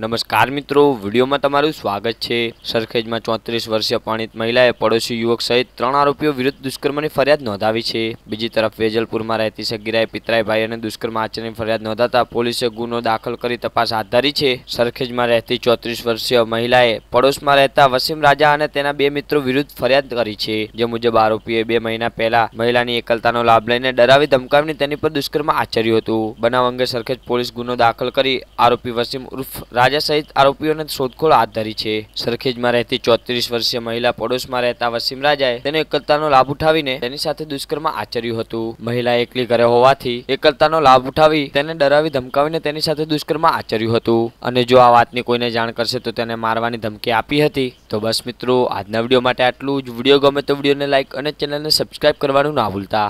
નમસ્કાર મિત્રો વિડીયોમાં તમારું સ્વાગત છે સરખેજમાં ચોત્રીસ વર્ષીય અપમાનિત મહિલાએ પડોશી યુવક સહિત ત્રણ આરોપીઓ વિરુદ્ધ દુષ્કર્મની ફરિયાદ નોંધાવી છે બીજી તરફ વેજલપુરમાં રહેતી સગીરાએ પિતરાઈભાઈ અને દુષ્કર્મ આચરણની ફરિયાદ નોંધાતા પોલીસે ગુનો દાખલ કરી તપાસ હાથ ધરી છે સરખેજમાં રહેતી ચોત્રીસ વર્ષીય મહિલાએ પડોશમાં રહેતા વસીમ રાજા અને તેના બે મિત્રો વિરુદ્ધ ફરિયાદ કરી છે જે મુજબ આરોપીએ બે મહિના પહેલા મહિલાની એકલતાનો લાભ લઈને ડરાવી ધમકાવીને તેની પર દુષ્કર્મ આચર્યું હતું બનાવ અંગે સરખેજ પોલીસ ગુનો દાખલ કરી આરોપી વસીમ ઉર્ફ રાજા સહિત આરોપીઓને શોધખોળ હાથ ધરી છે સરખેજમાં રહેતી ચોત્રીસ વર્ષીય મહિલા પડોશમાં રહેતા વસીમ રાજાએ તેનો એકલતાનો લાભ ઉઠાવીને તેની સાથે દુષ્કર્મ આચર્યું હતું મહિલા એકલી ઘરે હોવાથી એકલતાનો લાભ ઉઠાવી તેને ડરાવી ધમકાવીને તેની સાથે દુષ્કર્મ આચર્યું હતું અને જો આ વાતની કોઈને જાણ કરશે તો તેને મારવાની ધમકી આપી હતી તો બસ મિત્રો આજના વિડીયો માટે આટલું જ વિડીયો ગમે તો વિડીયોને લાઇક અને ચેનલને સબસ્ક્રાઇબ કરવાનું ના ભૂલતા